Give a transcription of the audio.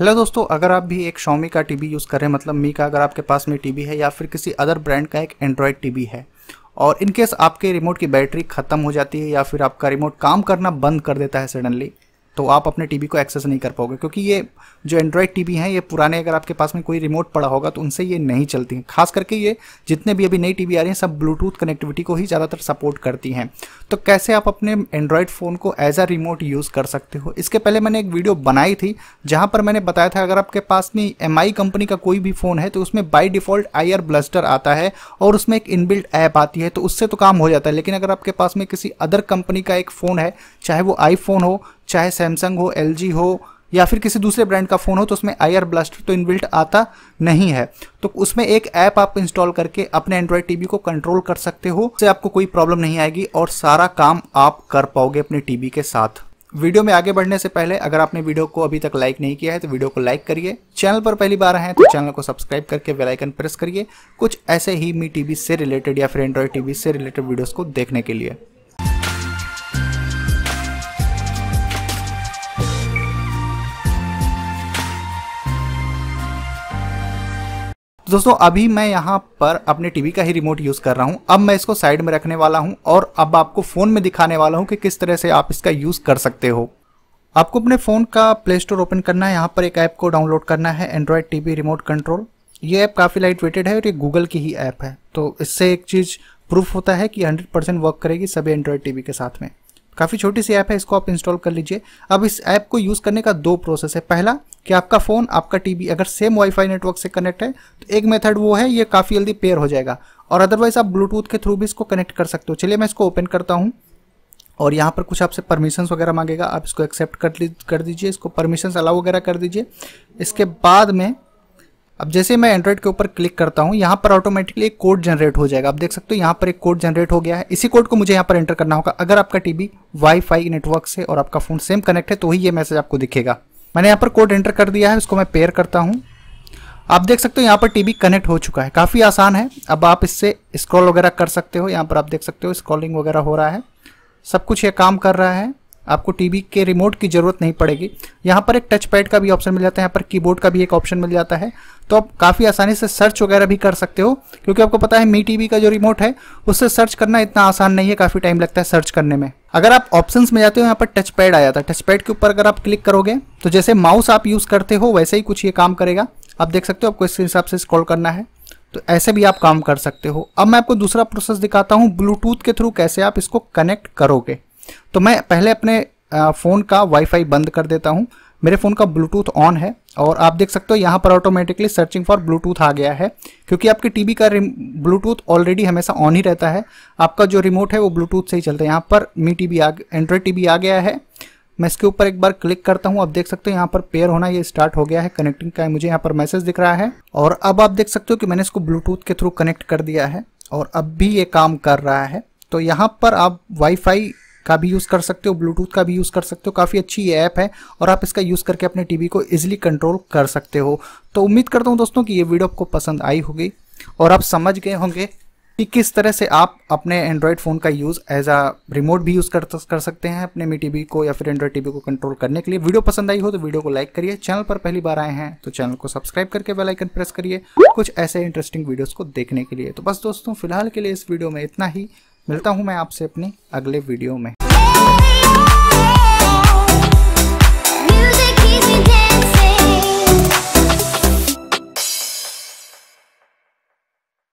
hello दोस्तों अगर आप भी एक शॉमी का टीवी यूज़ कर रहे हैं मतलब मी का अगर आपके पास में टीवी है या फिर किसी अदर ब्रांड का एक एंड्रॉयड टीवी है और इनकेस आपके रिमोट की बैटरी ख़त्म हो जाती है या फिर आपका रिमोट काम करना बंद कर देता है सडनली तो आप अपने टीवी को एक्सेस नहीं कर पाओगे क्योंकि ये जो एंड्रॉयड टीवी हैं ये पुराने अगर आपके पास में कोई रिमोट पड़ा होगा तो उनसे ये नहीं चलती हैं खास करके ये जितने भी अभी नई टीवी आ रही हैं सब ब्लूटूथ कनेक्टिविटी को ही ज़्यादातर सपोर्ट करती हैं तो कैसे आप अपने एंड्रॉयड फ़ोन को एज अ रिमोट यूज़ कर सकते हो इसके पहले मैंने एक वीडियो बनाई थी जहाँ पर मैंने बताया था अगर आपके पास में एम कंपनी का कोई भी फ़ोन है तो उसमें बाई डिफ़ॉल्ट आई ब्लस्टर आता है और उसमें एक इनबिल्ट ऐप आती है तो उससे तो काम हो जाता है लेकिन अगर आपके पास में किसी अदर कंपनी का एक फ़ोन है चाहे वो आईफोन हो चाहे सैमसंग हो एल हो या फिर किसी दूसरे ब्रांड का फ़ोन हो तो उसमें आई आर ब्लास्टर तो इनबिल्ट आता नहीं है तो उसमें एक ऐप आप इंस्टॉल करके अपने एंड्रॉयड टीवी को कंट्रोल कर सकते हो उससे आपको कोई प्रॉब्लम नहीं आएगी और सारा काम आप कर पाओगे अपने टीवी के साथ वीडियो में आगे बढ़ने से पहले अगर आपने वीडियो को अभी तक लाइक नहीं किया है तो वीडियो को लाइक करिए चैनल पर पहली बार हैं तो चैनल को सब्सक्राइब करके बेल आइकन प्रेस करिए कुछ ऐसे ही मी टीवी से रिलेटेड या फिर एंड्रॉयड टीवी से रिलेटेड वीडियोस को देखने के लिए तो दोस्तों अभी मैं यहाँ पर अपने टीवी का ही रिमोट यूज़ कर रहा हूँ अब मैं इसको साइड में रखने वाला हूँ और अब आपको फ़ोन में दिखाने वाला हूँ कि किस तरह से आप इसका यूज़ कर सकते हो आपको अपने फ़ोन का प्ले स्टोर ओपन करना है यहाँ पर एक ऐप को डाउनलोड करना है एंड्रॉयड टी रिमोट कंट्रोल ये ऐप काफ़ी लाइट वेटेड है और ये गूगल की ही ऐप है तो इससे एक चीज़ प्रूफ होता है कि हंड्रेड वर्क करेगी सभी एंड्रॉयड टीवी के साथ में काफ़ी छोटी सी ऐप है इसको आप इंस्टॉल कर लीजिए अब इस ऐप को यूज़ करने का दो प्रोसेस है पहला कि आपका फ़ोन आपका टीवी अगर सेम वाईफाई नेटवर्क से कनेक्ट है तो एक मेथड वो है ये काफ़ी जल्दी पेयर हो जाएगा और अदरवाइज आप ब्लूटूथ के थ्रू भी इसको कनेक्ट कर सकते हो चलिए मैं इसको ओपन करता हूँ और यहाँ पर कुछ आपसे परमिशंस वगैरह मांगेगा आप इसको एक्सेप्ट कर कर दीजिए इसको परमिशंस अलाउ वगैरह कर दीजिए इसके बाद में अब जैसे मैं एंड्रॉइड के ऊपर क्लिक करता हूँ यहाँ पर ऑटोमेटिकली एक कोड जनरेट हो जाएगा आप देख सकते हो यहाँ पर एक कोड जनरेट हो गया है इसी कोड को मुझे यहाँ पर एंटर करना होगा अगर आपका टीवी वाईफाई नेटवर्क से और आपका फ़ोन सेम कनेक्ट है तो ही ये मैसेज आपको दिखेगा मैंने यहाँ पर कोड एंटर कर दिया है उसको मैं पेयर करता हूँ आप देख सकते हो यहाँ पर टीवी कनेक्ट हो चुका है काफ़ी आसान है अब आप इससे स्क्रॉल वगैरह कर सकते हो यहाँ पर आप देख सकते हो स्क्रॉलिंग वगैरह हो रहा है सब कुछ ये काम कर रहा है आपको टीवी के रिमोट की ज़रूरत नहीं पड़ेगी यहाँ पर एक टच पैड का भी ऑप्शन मिल जाता है यहाँ पर कीबोर्ड का भी एक ऑप्शन मिल जाता है तो आप काफ़ी आसानी से सर्च वगैरह भी कर सकते हो क्योंकि आपको पता है मी टीवी का जो रिमोट है उससे सर्च करना इतना आसान नहीं है काफ़ी टाइम लगता है सर्च करने में अगर आप ऑप्शन में जाते हो यहाँ पर टच पैड आया था टच पैड के ऊपर अगर आप क्लिक करोगे तो जैसे माउस आप यूज़ करते हो वैसे ही कुछ ये काम करेगा आप देख सकते हो आपको इस हिसाब से स्क्रॉल करना है तो ऐसे भी आप काम कर सकते हो अब मैं आपको दूसरा प्रोसेस दिखाता हूँ ब्लूटूथ के थ्रू कैसे आप इसको कनेक्ट करोगे तो मैं पहले अपने फ़ोन का वाईफाई बंद कर देता हूँ मेरे फ़ोन का ब्लूटूथ ऑन है और आप देख सकते हो यहाँ पर ऑटोमेटिकली सर्चिंग फॉर ब्लूटूथ आ गया है क्योंकि आपके टीवी का ब्लूटूथ ऑलरेडी हमेशा ऑन ही रहता है आपका जो रिमोट है वो ब्लूटूथ से ही चलता है यहाँ पर मी टी वी आ एंड्रॉयड टी आ गया है मैं इसके ऊपर एक बार क्लिक करता हूँ आप देख सकते हो यहाँ पर पेयर होना ये स्टार्ट हो गया है कनेक्टिंग का मुझे यहाँ पर मैसेज दिख रहा है और अब आप देख सकते हो कि मैंने इसको ब्लूटूथ के थ्रू कनेक्ट कर दिया है और अब भी ये काम कर रहा है तो यहाँ पर आप वाईफाई का भी यूज़ कर सकते हो ब्लूटूथ का भी यूज़ कर सकते हो काफ़ी अच्छी ये ऐप है और आप इसका यूज़ करके अपने टीवी को इजीली कंट्रोल कर सकते हो तो उम्मीद करता हूँ दोस्तों कि ये वीडियो आपको पसंद आई होगी और आप समझ गए होंगे कि किस तरह से आप अपने एंड्रॉयड फ़ोन का यूज़ एज अ रिमोट भी यूज़ कर कर सकते हैं अपने मी टी को या फिर एंड्रॉयड टी को कंट्रोल करने के लिए वीडियो पसंद आई हो तो वीडियो को लाइक करिए चैनल पर पहली बार आए हैं तो चैनल को सब्सक्राइब करके बेलाइकन प्रेस करिए कुछ ऐसे इंटरेस्टिंग वीडियोज को देखने के लिए तो बस दोस्तों फिलहाल के लिए इस वीडियो में इतना ही मिलता हूँ मैं आपसे अपनी अगले वीडियो में